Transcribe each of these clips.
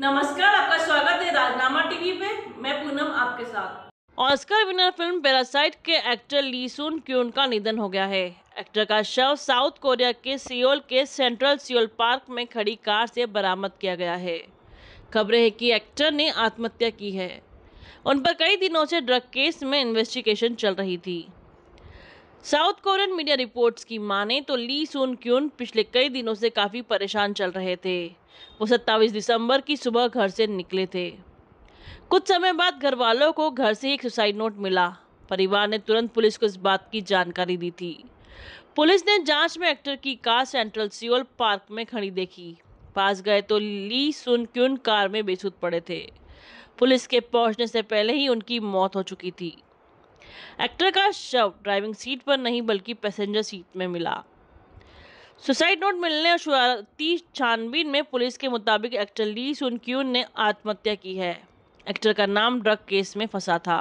नमस्कार आपका स्वागत है राजनामा टीवी पे मैं पूनम आपके साथ ऑस्कर विनर फिल्म पैरासाइट के एक्टर ली सुन क्यून का निधन हो गया है एक्टर का शव साउथ कोरिया के सियोल के सेंट्रल सियोल पार्क में खड़ी कार से बरामद किया गया है खबरें है कि एक्टर ने आत्महत्या की है उन पर कई दिनों से ड्रग केस में इन्वेस्टिगेशन चल रही थी साउथ कोरियन मीडिया रिपोर्ट्स की माने तो ली सुन क्यून पिछले कई दिनों से काफ़ी परेशान चल रहे थे वो सत्ताईस दिसंबर की सुबह घर से निकले थे कुछ समय बाद घर वालों को घर से एक सुसाइड नोट मिला परिवार ने तुरंत पुलिस को इस बात की जानकारी दी थी पुलिस ने जांच में एक्टर की कार सेंट्रल सियोल पार्क में खड़ी देखी पास गए तो ली सुन क्यून कार में बेसुध पड़े थे पुलिस के पहुंचने से पहले ही उनकी मौत हो चुकी थी एक्टर का शव ड्राइविंग सीट पर नहीं बल्कि पैसेंजर सीट में मिला सुसाइड नोट मिलने और शुरुआती छानबीन में पुलिस के मुताबिक एक्टर ली सुन क्यून ने आत्महत्या की है एक्टर का नाम ड्रग केस में फंसा था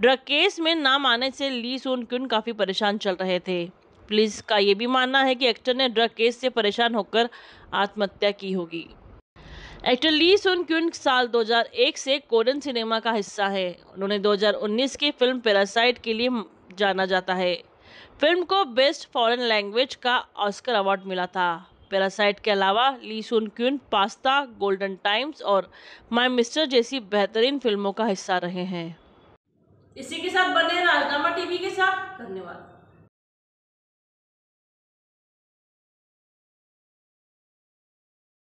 ड्रग केस में नाम आने से ली सुन क्यून काफ़ी परेशान चल रहे थे पुलिस का ये भी मानना है कि एक्टर ने ड्रग केस से परेशान होकर आत्महत्या की होगी एक्टर ली सुन क्यून साल 2001 से कोरियन सिनेमा का हिस्सा है उन्होंने 2019 की फिल्म पैरासाइट के लिए जाना जाता है फिल्म को बेस्ट फॉरेन लैंग्वेज का ऑस्कर अवार्ड मिला था पैरासाइट के अलावा Lee Sun Kyun Pasta Golden Times और माय मिस्टर जैसी बेहतरीन फिल्मों का हिस्सा रहे हैं इसी के साथ बने राजनामा टीवी के साथ धन्यवाद